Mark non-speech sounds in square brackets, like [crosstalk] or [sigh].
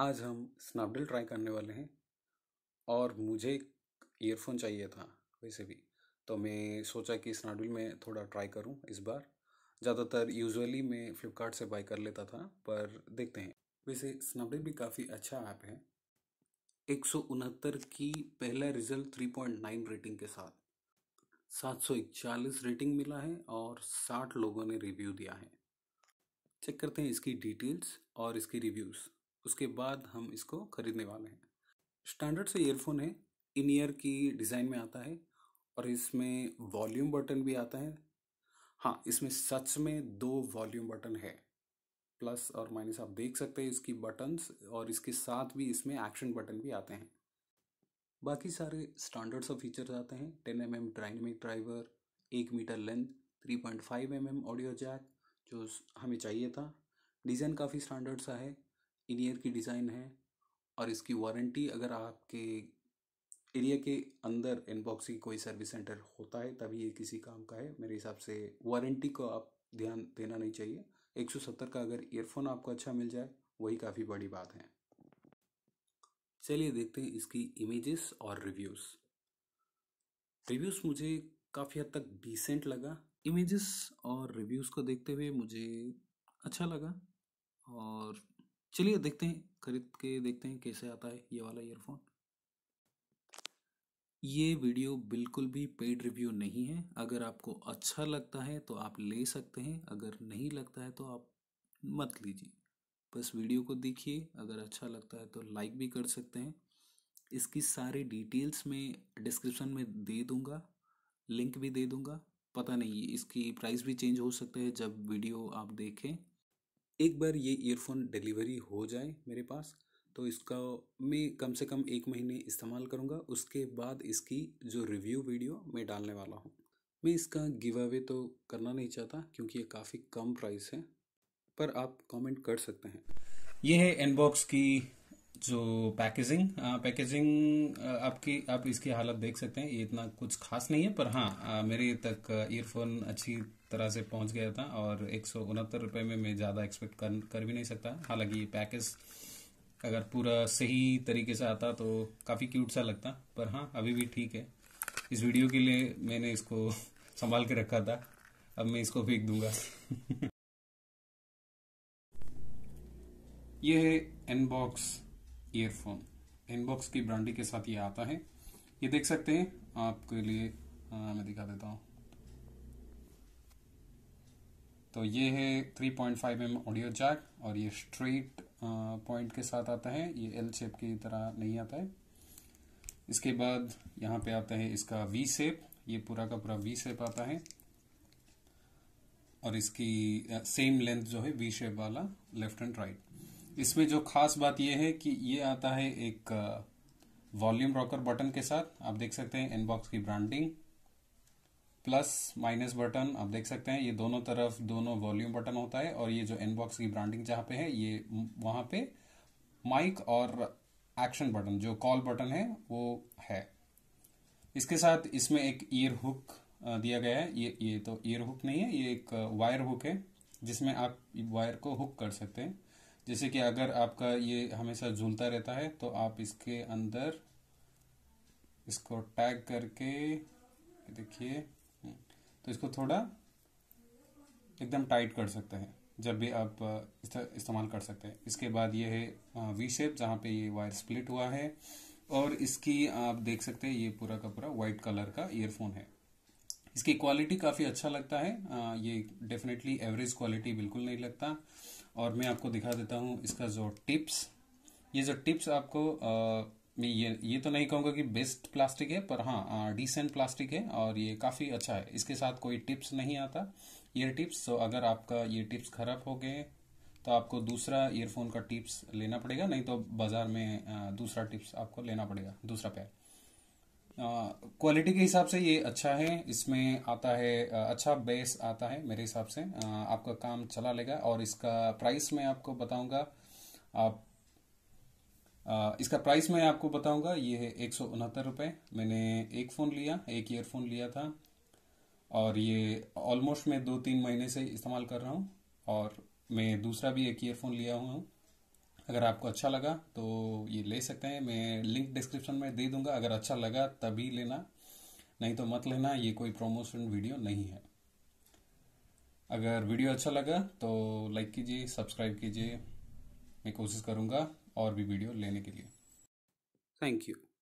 आज हम Snapdeal try करने वाले हैं और मुझे ईयरफोन चाहिए था वैसे भी तो मैं सोचा कि स्नैपडील में थोड़ा ट्राई करूं इस बार ज़्यादातर यूजुअली मैं फ्लिपकार्ट से बाई कर लेता था पर देखते हैं वैसे स्नैपडील भी काफ़ी अच्छा ऐप है एक सौ उनहत्तर की पहला result three point nine rating के साथ सात सौ इकचालीस रेटिंग मिला है और साठ लोगों ने रिव्यू दिया है चेक करते हैं इसकी डिटेल्स और इसकी रिव्यूज़ उसके बाद हम इसको ख़रीदने वाले हैं स्टैंडर्ड से ईयरफोन है इन ईयर की डिज़ाइन में आता है और इसमें वॉल्यूम बटन भी आता है हाँ इसमें सच में दो वॉल्यूम बटन है प्लस और माइनस आप देख सकते हैं इसकी बटन्स और इसके साथ भी इसमें एक्शन बटन भी आते हैं बाकी सारे स्टैंडर्ड सब फीचर्स आते हैं ten M M dynamic driver एक metre length three point five M M audio jack जो हमें चाहिए था डिज़ाइन काफ़ी स्टैंडर्ड सा है इन ईयर की डिज़ाइन है और इसकी वारंटी अगर आपके एरिया के अंदर इनबॉक्सिंग कोई सर्विस सेंटर होता है तभी ये किसी काम का है मेरे हिसाब से वारंटी को आप ध्यान देना नहीं चाहिए 170 का अगर ईयरफोन आपको अच्छा मिल जाए वही काफ़ी बड़ी बात है चलिए देखते हैं इसकी इमेजेस और रिव्यूज़ रिव्यूज़ मुझे काफ़ी हद तक डिसेंट लगा इमेजेस और रिव्यूज़ को देखते हुए मुझे अच्छा लगा और चलिए देखते हैं खरीद के देखते हैं कैसे आता है ये वाला ईयरफोन ये वीडियो बिल्कुल भी पेड रिव्यू नहीं है अगर आपको अच्छा लगता है तो आप ले सकते हैं अगर नहीं लगता है तो आप मत लीजिए बस वीडियो को देखिए अगर अच्छा लगता है तो लाइक भी कर सकते हैं इसकी सारी डिटेल्स में डिस्क्रिप्शन में दे दूंगा लिंक भी दे दूंगा पता नहीं इसकी प्राइस भी चेंज हो सकता है जब वीडियो आप देखें एक बार ये ईयरफोन डिलीवरी हो जाए मेरे पास तो इसका मैं कम से कम एक महीने इस्तेमाल करूँगा उसके बाद इसकी जो रिव्यू वीडियो मैं डालने वाला हूँ मैं इसका गिव अवे तो करना नहीं चाहता क्योंकि ये काफ़ी कम प्राइस है पर आप कमेंट कर सकते हैं ये है इनबॉक्स की जो पैकेजिंग पैकेजिंग uh, uh, आपकी आप इसकी हालत देख सकते हैं ये इतना कुछ खास नहीं है पर हाँ uh, मेरे तक ईयरफोन अच्छी तरह से पहुंच गया था और एक सौ उनहत्तर रुपये में मैं ज़्यादा एक्सपेक्ट कर कर भी नहीं सकता हालांकि ये पैकेज अगर पूरा सही तरीके से आता तो काफ़ी क्यूट सा लगता पर हाँ अभी भी ठीक है इस वीडियो के लिए मैंने इसको [laughs] संभाल के रखा था अब मैं इसको फेंक दूंगा [laughs] ये है एनबॉक्स ईयरफोन इनबॉक्स की ब्रांडिंग के साथ ये आता है ये देख सकते हैं आपके लिए आ, मैं दिखा देता हूँ तो ये है 3.5 पॉइंट एम ऑडियो जैक और ये स्ट्रेट पॉइंट के साथ आता है ये एल शेप की तरह नहीं आता है इसके बाद यहाँ पे आता है इसका वी सेप ये पूरा का पूरा वी शेप आता है और इसकी सेम लेंथ जो है वी शेप वाला लेफ्ट एंड राइट इसमें जो खास बात यह है कि ये आता है एक वॉल्यूम रॉकर बटन के साथ आप देख सकते हैं इनबॉक्स की ब्रांडिंग प्लस माइनस बटन आप देख सकते हैं ये दोनों तरफ दोनों वॉल्यूम बटन होता है और ये जो इनबॉक्स की ब्रांडिंग जहाँ पे है ये वहाँ पे माइक और एक्शन बटन जो कॉल बटन है वो है इसके साथ इसमें एक ईयर हुक दिया गया है ये ये तो ईयर हुक नहीं है ये एक वायर हुक है जिसमें आप वायर को हुक कर सकते हैं जैसे कि अगर आपका ये हमेशा झूलता रहता है तो आप इसके अंदर इसको टैग करके देखिए तो इसको थोड़ा एकदम टाइट कर सकते हैं जब भी आप इस्तेमाल कर सकते हैं इसके बाद ये है वी शेप जहाँ पे ये वायर स्प्लिट हुआ है और इसकी आप देख सकते हैं ये पूरा का पूरा वाइट कलर का ईयरफोन है इसकी क्वालिटी काफ़ी अच्छा लगता है आ, ये डेफिनेटली एवरेज क्वालिटी बिल्कुल नहीं लगता और मैं आपको दिखा देता हूँ इसका जो टिप्स ये जो टिप्स आपको आ, मैं ये ये तो नहीं कहूँगा कि बेस्ट प्लास्टिक है पर हाँ डिसेंट प्लास्टिक है और ये काफ़ी अच्छा है इसके साथ कोई टिप्स नहीं आता ईयर टिप्स तो अगर आपका ये टिप्स खराब हो गए तो आपको दूसरा ईयरफोन का टिप्स लेना पड़ेगा नहीं तो बाज़ार में दूसरा टिप्स आपको लेना पड़ेगा दूसरा पैर क्वालिटी के हिसाब से ये अच्छा है इसमें आता है अच्छा बेस आता है मेरे हिसाब से आपका काम चला लेगा और इसका प्राइस मैं आपको बताऊंगा आप आ, इसका प्राइस मैं आपको बताऊंगा ये है एक सौ उनहत्तर रुपये मैंने एक फ़ोन लिया एक ईयरफोन लिया था और ये ऑलमोस्ट मैं दो तीन महीने से इस्तेमाल कर रहा हूँ और मैं दूसरा भी एक ईयरफोन लिया हुआ हूँ अगर आपको अच्छा लगा तो ये ले सकते हैं मैं लिंक डिस्क्रिप्शन में दे दूंगा अगर अच्छा लगा तभी लेना नहीं तो मत लेना ये कोई प्रमोशन वीडियो नहीं है अगर वीडियो अच्छा लगा तो लाइक कीजिए सब्सक्राइब कीजिए मैं कोशिश करूंगा और भी वीडियो लेने के लिए थैंक यू